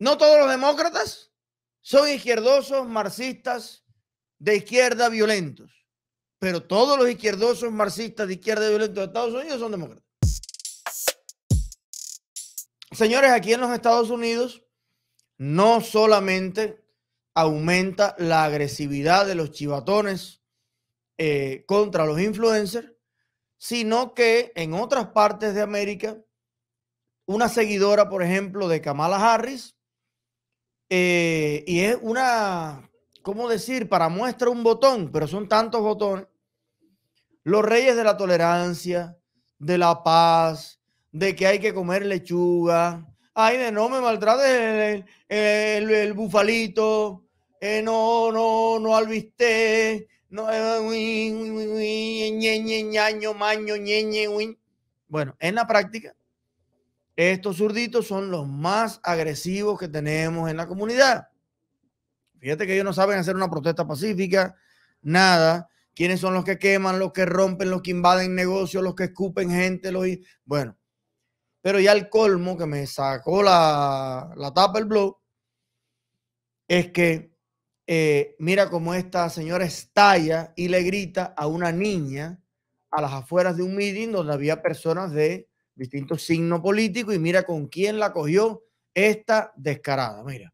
No todos los demócratas son izquierdosos, marxistas, de izquierda, violentos. Pero todos los izquierdosos, marxistas, de izquierda, violentos de Estados Unidos son demócratas. Señores, aquí en los Estados Unidos no solamente aumenta la agresividad de los chivatones eh, contra los influencers, sino que en otras partes de América, una seguidora, por ejemplo, de Kamala Harris, eh, y es una, ¿cómo decir? Para muestra un botón, pero son tantos botones. Los reyes de la tolerancia, de la paz, de que hay que comer lechuga. Ay, de no me maltrates eh, el, bufalito. Eh, no, no, no al bueno, en la práctica estos zurditos son los más agresivos que tenemos en la comunidad. Fíjate que ellos no saben hacer una protesta pacífica, nada. ¿Quiénes son los que queman, los que rompen, los que invaden negocios, los que escupen gente? Los... Bueno, pero ya el colmo que me sacó la, tapa el blog es que eh, mira cómo esta señora estalla y le grita a una niña a las afueras de un meeting donde había personas de Distinto signo político y mira con quién la cogió esta descarada. Mira.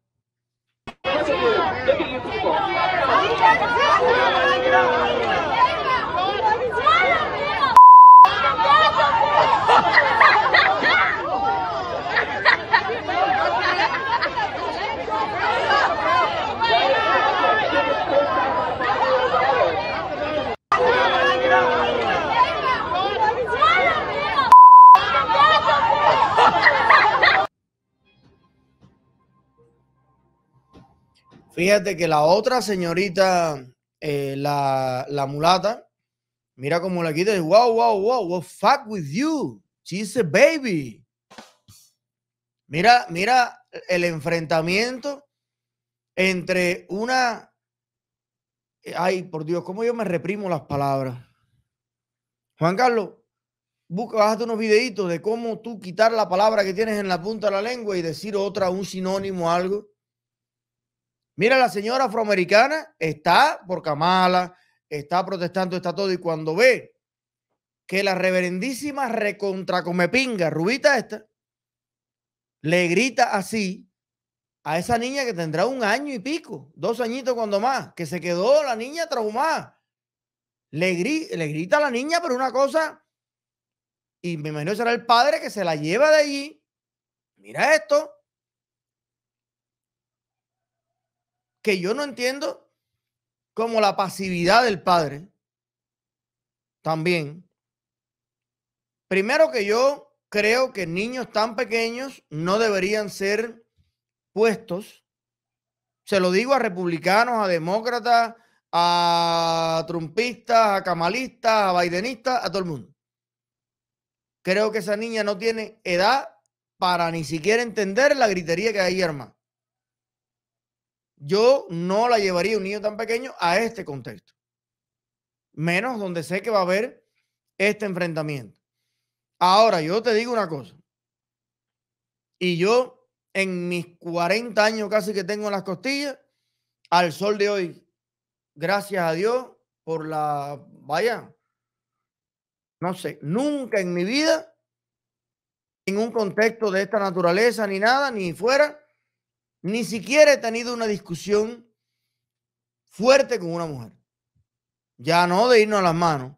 Fíjate que la otra señorita, eh, la, mulata, mira cómo la quita y wow, wow, wow, what fuck with you. She's a baby. Mira, mira el enfrentamiento entre una. Ay, por Dios, cómo yo me reprimo las palabras. Juan Carlos, busca, bájate unos videitos de cómo tú quitar la palabra que tienes en la punta de la lengua y decir otra, un sinónimo, algo. Mira, la señora afroamericana está por Camala, está protestando, está todo, y cuando ve que la reverendísima recontra comepinga, rubita esta, le grita así a esa niña que tendrá un año y pico, dos añitos cuando más, que se quedó la niña traumada. Le, grita, a la niña, por una cosa, y me imagino será el padre que se la lleva de allí. Mira esto, que yo no entiendo como la pasividad del padre. También. Primero que yo creo que niños tan pequeños no deberían ser puestos. Se lo digo a republicanos, a demócratas, a trumpistas, a camalistas, a bidenistas, a todo el mundo. Creo que esa niña no tiene edad para ni siquiera entender la gritería que hay, hermano. Yo no la llevaría un niño tan pequeño a este contexto. Menos donde sé que va a haber este enfrentamiento. Ahora, yo te digo una cosa. Y yo, en mis 40 años casi que tengo en las costillas, al sol de hoy, gracias a Dios por la, vaya, no sé, nunca en mi vida, en un contexto de esta naturaleza, ni nada, ni fuera, ni siquiera he tenido una discusión fuerte con una mujer. Ya no de irnos a las manos.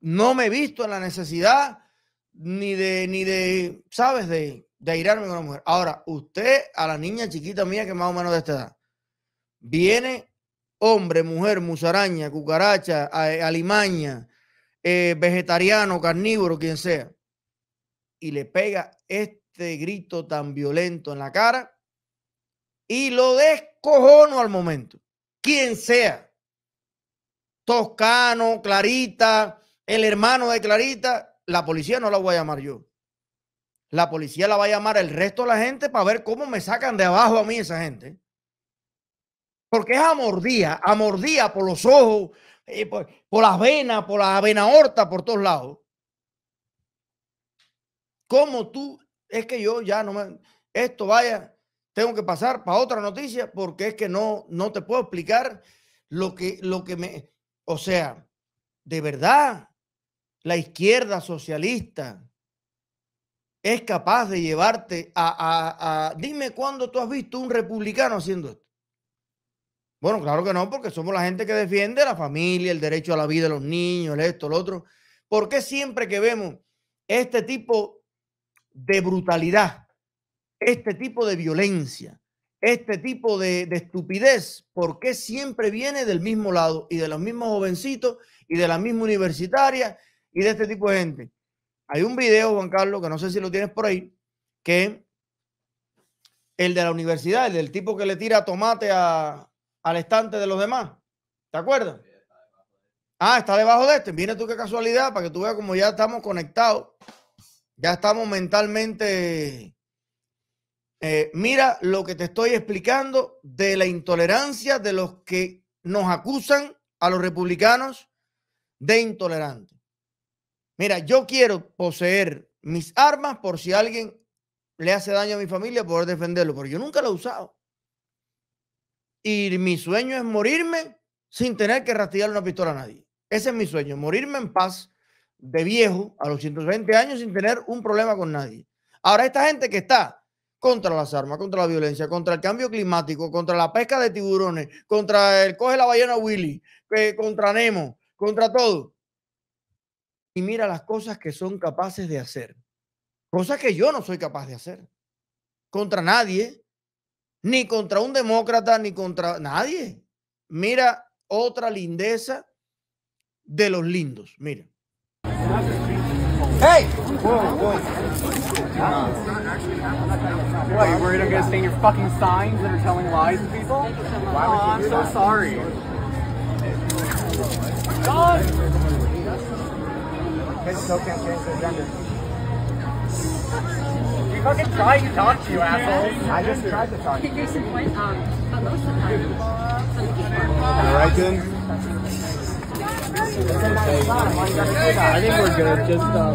No me he visto en la necesidad ni de, ni de, ¿sabes? De, de airarme con una mujer. Ahora, usted, a la niña chiquita mía que más o menos de esta edad, viene hombre, mujer, musaraña, cucaracha, alimaña, eh, vegetariano, carnívoro, quien sea, y le pega este grito tan violento en la cara, y lo descojono al momento, quien sea. Toscano, Clarita, el hermano de Clarita, la policía no la voy a llamar yo. La policía la va a llamar el resto de la gente para ver cómo me sacan de abajo a mí esa gente. Porque es amordía, amordía por los ojos, eh, por, las venas, por la avena horta, por todos lados. Cómo tú, es que yo ya no me. Esto vaya, tengo que pasar para otra noticia porque es que no, no te puedo explicar lo que, lo que me... O sea, de verdad, la izquierda socialista es capaz de llevarte a, a... Dime cuándo tú has visto un republicano haciendo esto. Bueno, claro que no, porque somos la gente que defiende la familia, el derecho a la vida de los niños, esto, lo otro. ¿Por qué siempre que vemos este tipo de brutalidad este tipo de violencia, este tipo de, estupidez, estupidez, qué siempre viene del mismo lado y de los mismos jovencitos y de la misma universitaria y de este tipo de gente? Hay un video, Juan Carlos, que no sé si lo tienes por ahí, que el de la universidad, el del tipo que le tira tomate al estante de los demás. ¿Te acuerdas? Este. Ah, está debajo de este. Viene tú qué casualidad, para que tú veas como ya estamos conectados, ya estamos mentalmente eh, mira lo que te estoy explicando de la intolerancia de los que nos acusan a los republicanos de intolerantes. Mira, yo quiero poseer mis armas por si alguien le hace daño a mi familia, poder defenderlo, porque yo nunca lo he usado. Y mi sueño es morirme sin tener que rastrear una pistola a nadie. Ese es mi sueño, morirme en paz de viejo a los 120 años sin tener un problema con nadie. Ahora esta gente que está contra las armas, contra la violencia, contra el cambio climático, contra la pesca de tiburones, contra el coge la ballena Willy, contra Nemo, contra todo. Y mira las cosas que son capaces de hacer. Cosas que yo no soy capaz de hacer. Contra nadie, ni contra un demócrata, ni contra nadie. Mira otra lindeza de los lindos. Mira. ¡Hey! What, you worried I'm gonna stain your fucking signs that are telling lies to people? oh, I'm so sorry. God! Kids still can gender. We fucking tried to talk to you, asshole. I just tried to talk um, to you. Alright then. I think we're good. Just um,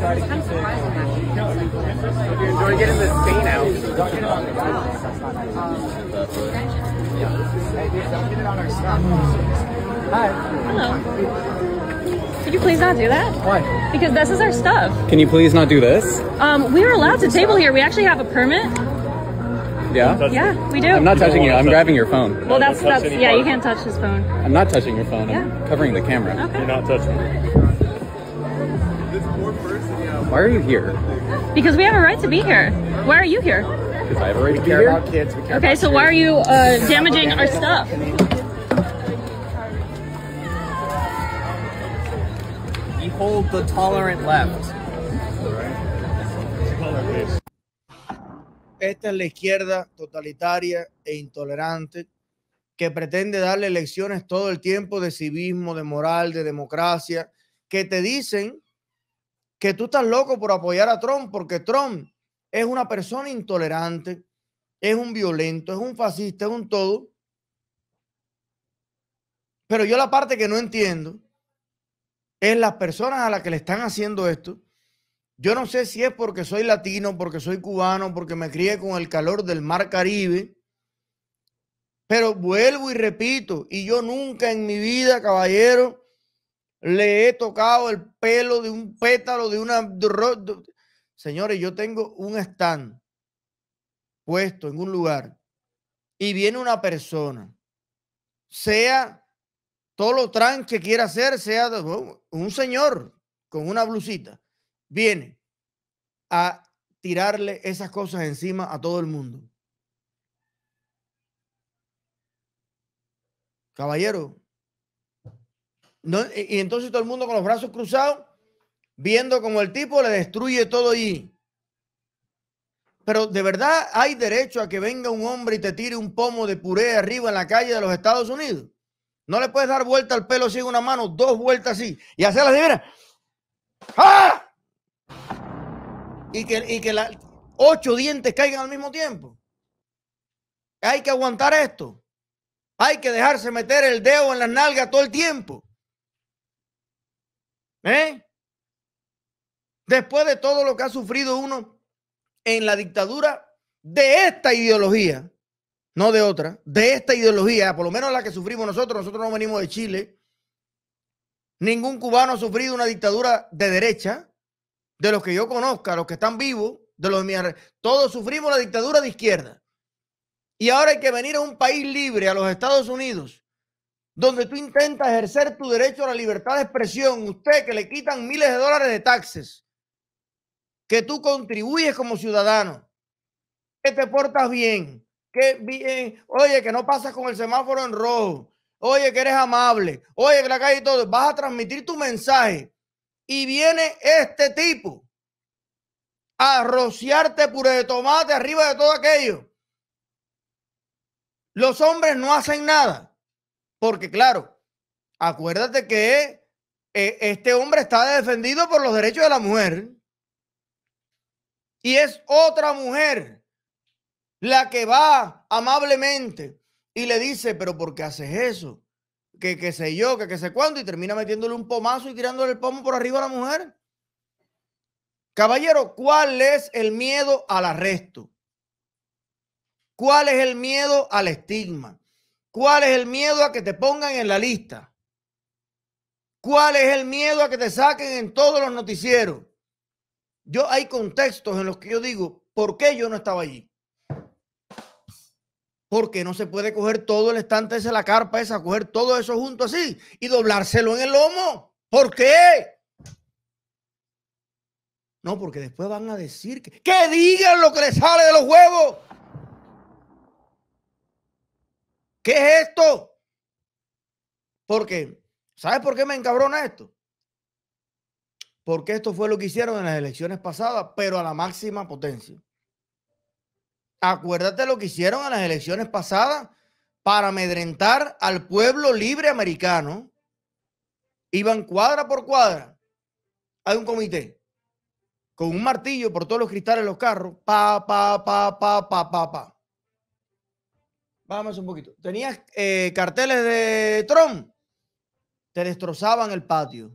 it's kind of surprising, actually. If you getting this stain out, um, Hi. Hello. Could you please not do that? Why? Because this is our stuff. Can you please not do this? Um, we are allowed to table here. We actually have a permit. Yeah. Yeah, we do. I'm not touching you. I'm grabbing your phone. Well, that's that's yeah. You can't touch his phone. I'm not touching your phone. I'm yeah. covering the camera. Okay. You're not touching. Why are you here? Because we have a right to be here. Why are you here? Because I have a right we to be here. Kids, okay, so kids. why are you uh, damaging our stuff? Behold the tolerant left. Esta es la izquierda totalitaria e intolerante que pretende darle lecciones todo el tiempo de civismo, de moral, de democracia, que te dicen que tú estás loco por apoyar a Trump, porque Trump es una persona intolerante, es un violento, es un fascista, es un todo. Pero yo la parte que no entiendo es las personas a las que le están haciendo esto. Yo no sé si es porque soy latino, porque soy cubano, porque me crié con el calor del mar Caribe. Pero vuelvo y repito, y yo nunca en mi vida, caballero, le he tocado el pelo de un pétalo, de una... Señores, yo tengo un stand puesto en un lugar y viene una persona, sea todo lo trans que quiera hacer, sea un señor con una blusita, viene a tirarle esas cosas encima a todo el mundo. Caballero, y entonces todo el mundo con los brazos cruzados, viendo como el tipo le destruye todo allí. Pero de verdad hay derecho a que venga un hombre y te tire un pomo de puré arriba en la calle de los Estados Unidos. No le puedes dar vuelta al pelo así una mano, dos vueltas así. Y hacer las mira. ¡Ah! Y que, y que la, ocho dientes caigan al mismo tiempo. Hay que aguantar esto. Hay que dejarse meter el dedo en las nalgas todo el tiempo. ¿Eh? Después de todo lo que ha sufrido uno en la dictadura de esta ideología, no de otra, de esta ideología, por lo menos la que sufrimos nosotros, nosotros no venimos de Chile. Ningún cubano ha sufrido una dictadura de derecha, de los que yo conozca, los que están vivos, de los de Todos sufrimos la dictadura de izquierda. Y ahora hay que venir a un país libre, a los Estados Unidos, donde tú intentas ejercer tu derecho a la libertad de expresión, usted que le quitan miles de dólares de taxes, que tú contribuyes como ciudadano, que te portas bien, que bien, oye, que no pasas con el semáforo en rojo, oye, que eres amable, oye, que la calle y todo, vas a transmitir tu mensaje. Y viene este tipo a rociarte puré de tomate arriba de todo aquello. Los hombres no hacen nada. Porque claro, acuérdate que eh, este hombre está defendido por los derechos de la mujer y es otra mujer la que va amablemente y le dice, pero ¿por qué haces eso? Que qué sé yo, que qué sé cuándo, y termina metiéndole un pomazo y tirándole el pomo por arriba a la mujer. Caballero, ¿cuál es el miedo al arresto? ¿Cuál es el miedo al estigma? ¿Cuál es el miedo a que te pongan en la lista? ¿Cuál es el miedo a que te saquen en todos los noticieros? Yo hay contextos en los que yo digo, ¿por qué yo no estaba allí? Porque no se puede coger todo el estante de la carpa esa, coger todo eso junto así y doblárselo en el lomo. ¿Por qué? No, porque después van a decir que, que digan lo que les sale de los huevos. ¿Qué es esto? ¿Por qué? ¿sabes por qué me encabrona esto? Porque esto fue lo que hicieron en las elecciones pasadas, pero a la máxima potencia. Acuérdate lo que hicieron en las elecciones pasadas para amedrentar al pueblo libre americano. Iban cuadra por cuadra. Hay un comité con un martillo por todos los cristales de los carros. Pa, pa, pa, pa, pa, pa, pa. Vamos un poquito. Tenías eh, carteles de Trump. Te destrozaban el patio.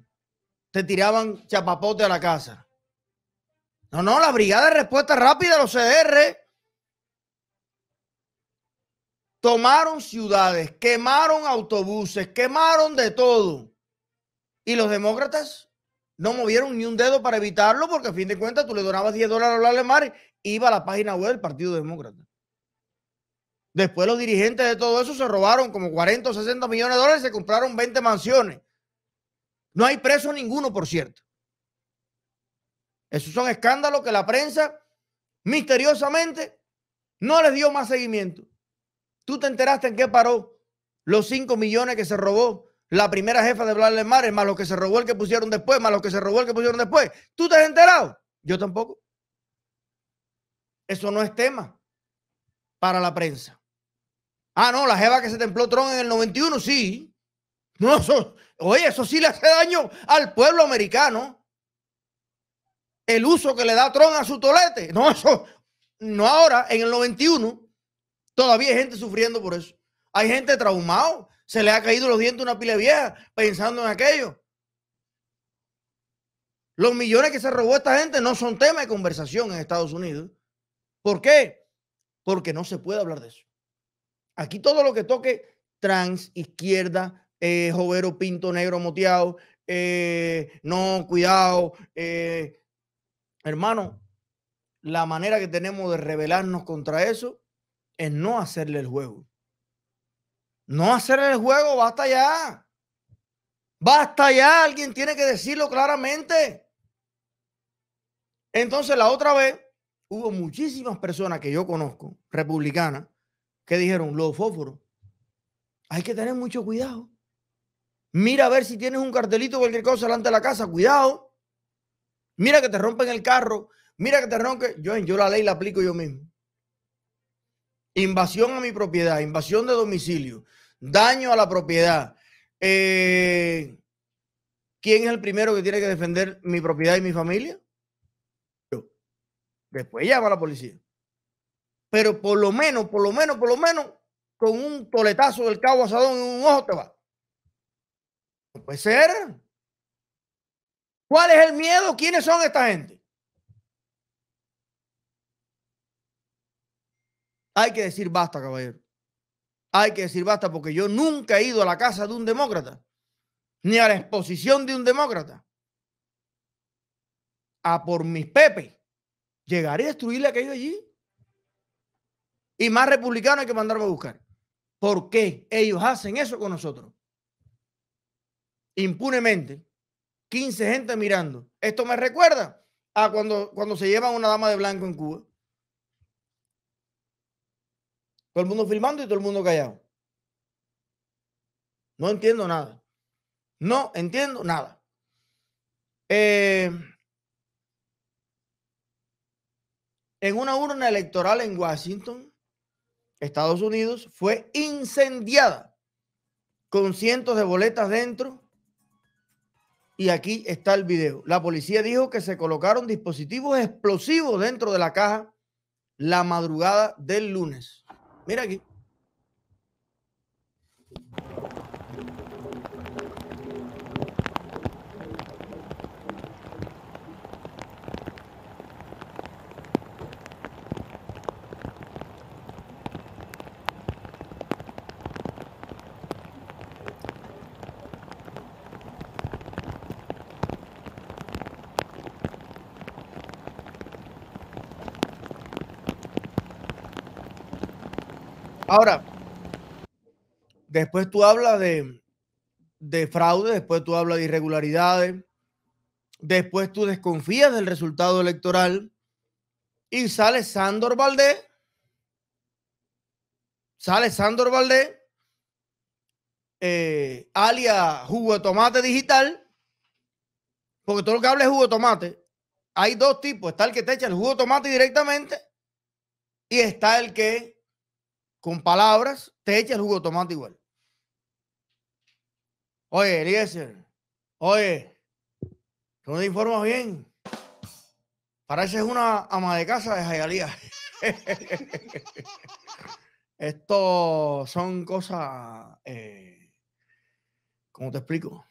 Te tiraban chapapote a la casa. No, no, la Brigada de Respuesta Rápida, los CDR, tomaron ciudades, quemaron autobuses, quemaron de todo. Y los demócratas no movieron ni un dedo para evitarlo porque a fin de cuentas tú le donabas 10 dólares a los alemanes, iba a la página web del Partido Demócrata. Después los dirigentes de todo eso se robaron como 40 o 60 millones de dólares y se compraron 20 mansiones. No hay preso ninguno, por cierto. Esos son escándalos que la prensa misteriosamente no les dio más seguimiento. ¿Tú te enteraste en qué paró los 5 millones que se robó la primera jefa de Blas Mares, más los que se robó el que pusieron después, más los que se robó el que pusieron después? ¿Tú te has enterado? Yo tampoco. Eso no es tema para la prensa. Ah, no, la jeva que se templó Tron en el 91, sí. No, eso, oye, eso sí le hace daño al pueblo americano. El uso que le da Tron a su tolete. No, eso, no ahora, en el 91. Todavía hay gente sufriendo por eso. Hay gente traumado. Se le ha caído los dientes una pila vieja pensando en aquello. Los millones que se robó esta gente no son tema de conversación en Estados Unidos. ¿Por qué? Porque no se puede hablar de eso. Aquí todo lo que toque trans, izquierda, eh, jovero, pinto, negro, moteado, eh, no, cuidado. Eh. hermano, la manera que tenemos de rebelarnos contra eso es no hacerle el juego. No hacerle el juego, basta ya. Basta ya, alguien tiene que decirlo claramente. Entonces, la otra vez hubo muchísimas personas que yo conozco, republicanas, ¿Qué dijeron? Los fósforos. Hay que tener mucho cuidado. Mira a ver si tienes un cartelito o cualquier cosa delante de la casa. Cuidado. Mira que te rompen el carro. Mira que te rompen. Yo, yo la ley la aplico yo mismo. Invasión a mi propiedad, invasión de domicilio, daño a la propiedad. Eh, ¿Quién es el primero que tiene que defender mi propiedad y mi familia? Yo. Después llama a la policía pero por lo menos, por lo menos, por lo menos, con un toletazo del cabo asadón en un ojo te va. puede ser. ¿Cuál es el miedo? ¿Quiénes son esta gente? Hay que decir basta, caballero. Hay que decir basta porque yo nunca he ido a la casa de un demócrata, ni a la exposición de un demócrata. A por mis pepe. Llegaré a destruirle aquello allí y más republicanos hay que mandarme a buscar. ¿Por qué ellos hacen eso con nosotros? Impunemente. 15 gente mirando. Esto me recuerda a cuando, cuando se llevan una dama de blanco en Cuba. Todo el mundo filmando y todo el mundo callado. No entiendo nada. No entiendo nada. Eh, en una urna electoral en Washington, Estados Unidos fue incendiada con cientos de boletas dentro. Y aquí está el video. La policía dijo que se colocaron dispositivos explosivos dentro de la caja la madrugada del lunes. Mira aquí. Ahora, después tú hablas de, fraude, después tú hablas de irregularidades, después tú desconfías del resultado electoral y sale Sandor Valdés, sale Sándor Valdés, eh, alias jugo tomate digital, porque todo lo que habla es jugo de tomate. Hay dos tipos, está el que te echa el jugo de tomate directamente y está el que con palabras, te echa el jugo automático igual. Oye, Eliezer, oye, tú no te informas bien. Pareces una ama de casa de Jayalía. Esto son cosas, eh, ¿cómo te explico?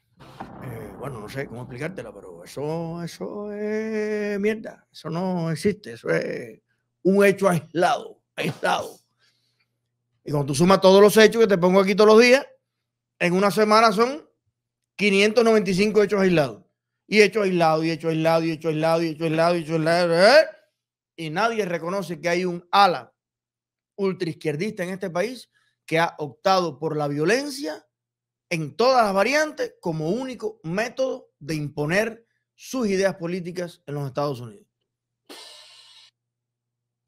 Eh, bueno, no sé cómo explicártela, pero eso, eso es mierda. Eso no existe. Eso es un hecho aislado, aislado. Y cuando tú sumas todos los hechos que te pongo aquí todos los días, en una semana son 595 hechos aislados. Y hechos aislados, y hechos aislados, y hechos aislados, y hechos aislados, y hechos aislados. ¿eh? Y nadie reconoce que hay un ala ultraizquierdista en este país que ha optado por la violencia en todas las variantes como único método de imponer sus ideas políticas en los Estados Unidos.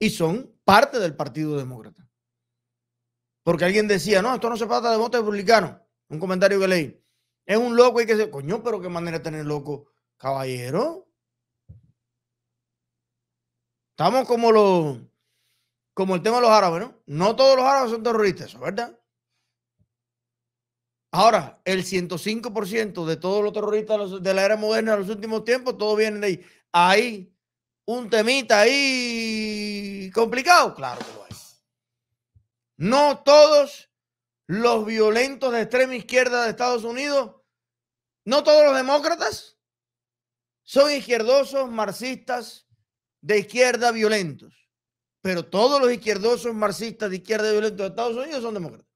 Y son parte del Partido Demócrata. Porque alguien decía, no, esto no se trata de votos republicanos. Un comentario que leí. Es un loco y que se... Coño, pero qué manera de tener loco, caballero. Estamos como los... Como el tema de los árabes, ¿no? No todos los árabes son terroristas, ¿verdad? Ahora, el 105% de todos los terroristas de la era moderna en los últimos tiempos, todos vienen de ahí. Hay un temita ahí complicado, claro que no todos los violentos de extrema izquierda de Estados Unidos, no todos los demócratas son izquierdosos, marxistas, de izquierda violentos. Pero todos los izquierdosos, marxistas, de izquierda violentos de Estados Unidos son demócratas.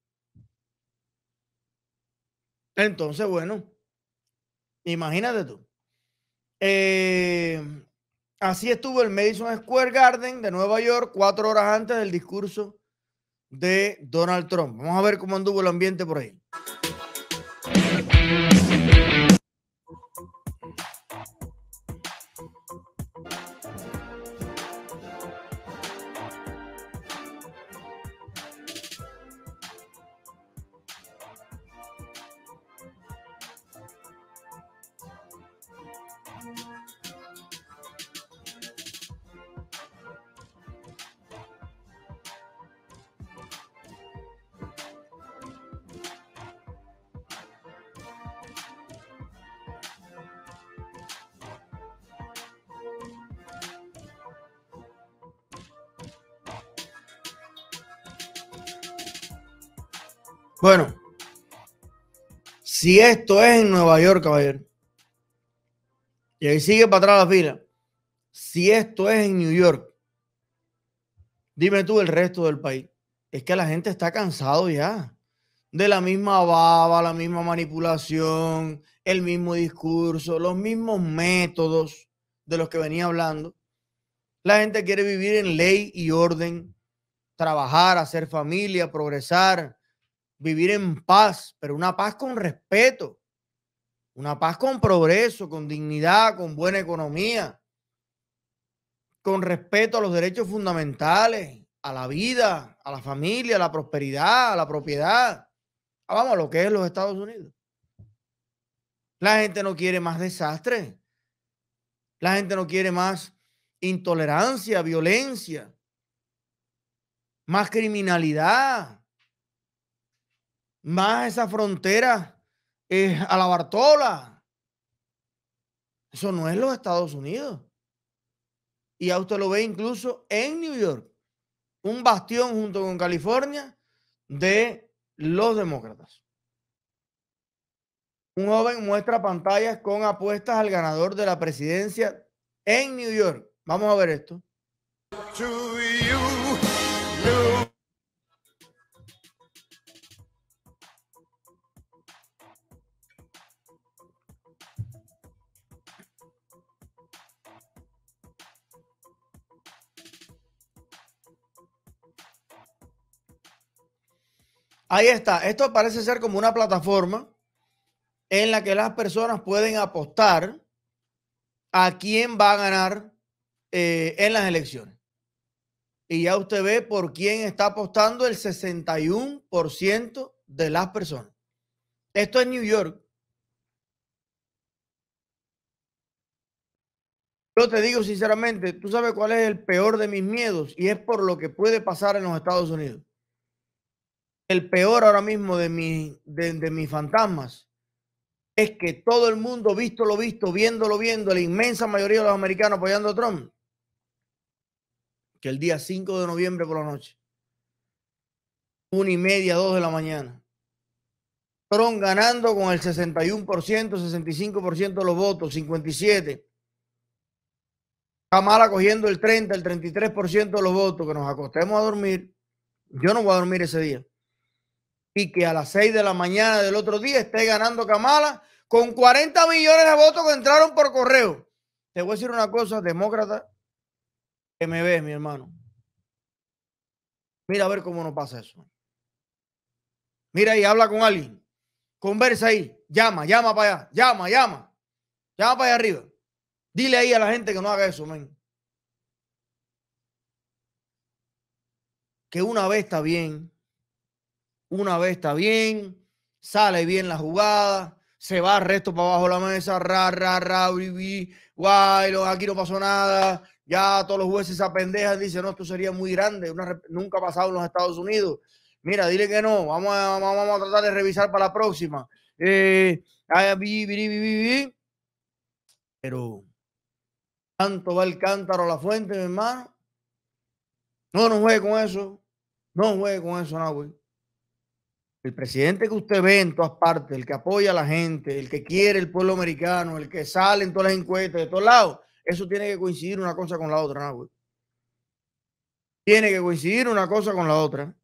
Entonces, bueno, imagínate tú. Eh, así estuvo el Madison Square Garden de Nueva York cuatro horas antes del discurso de Donald Trump. Vamos a ver cómo anduvo el ambiente por ahí. Bueno, si esto es en Nueva York, caballero, y ahí sigue para atrás la fila, si esto es en New York, dime tú el resto del país. Es que la gente está cansado ya de la misma baba, la misma manipulación, el mismo discurso, los mismos métodos de los que venía hablando. La gente quiere vivir en ley y orden, trabajar, hacer familia, progresar, vivir en paz, pero una paz con respeto, una paz con progreso, con dignidad, con buena economía, con respeto a los derechos fundamentales, a la vida, a la familia, a la prosperidad, a la propiedad. Ah, vamos a lo que es los Estados Unidos. La gente no quiere más desastre, La gente no quiere más intolerancia, violencia, más criminalidad, más esa frontera es a la Bartola. Eso no es los Estados Unidos. Y a usted lo ve incluso en New York, un bastión junto con California de los demócratas. Un joven muestra pantallas con apuestas al ganador de la presidencia en New York. Vamos a ver esto. Ahí está. Esto parece ser como una plataforma en la que las personas pueden apostar a quién va a ganar eh, en las elecciones. Y ya usted ve por quién está apostando el 61% de las personas. Esto es New York. Yo te digo sinceramente, tú sabes cuál es el peor de mis miedos y es por lo que puede pasar en los Estados Unidos el peor ahora mismo de, mi, de, mis fantasmas es que todo el mundo, visto lo visto, viéndolo viendo, la inmensa mayoría de los americanos apoyando a Trump, que el día 5 de noviembre por la noche, una y media, dos de la mañana, Trump ganando con el 61%, 65% de los votos, 57%. Kamala cogiendo el 30, el 33% de los votos, que nos acostemos a dormir. Yo no voy a dormir ese día y que a las 6 de la mañana del otro día esté ganando Kamala con 40 millones de votos que entraron por correo. Te voy a decir una cosa, demócrata, que me ves, mi hermano. Mira a ver cómo no pasa eso. Mira y habla con alguien. Conversa ahí. Llama, llama para allá. Llama, llama. Llama para allá arriba. Dile ahí a la gente que no haga eso, men. Que una vez está bien, una vez está bien, sale bien la jugada, se va resto para abajo de la mesa, ra, ra, ra, bi, guay, aquí no pasó nada, ya todos los jueces se apendejan, dicen, no, esto sería muy grande, una, nunca ha pasado en los Estados Unidos. Mira, dile que no, vamos a, vamos a tratar de revisar para la próxima. Eh, ah, Pero, ¿tanto va el cántaro a la fuente, mi hermano? No, no juegue con eso. No juegue con eso, no, güey. El presidente que usted ve en todas partes, el que apoya a la gente, el que quiere el pueblo americano, el que sale en todas las encuestas, de todos lados, eso tiene que coincidir una cosa con la otra, Tiene que coincidir una cosa con la otra.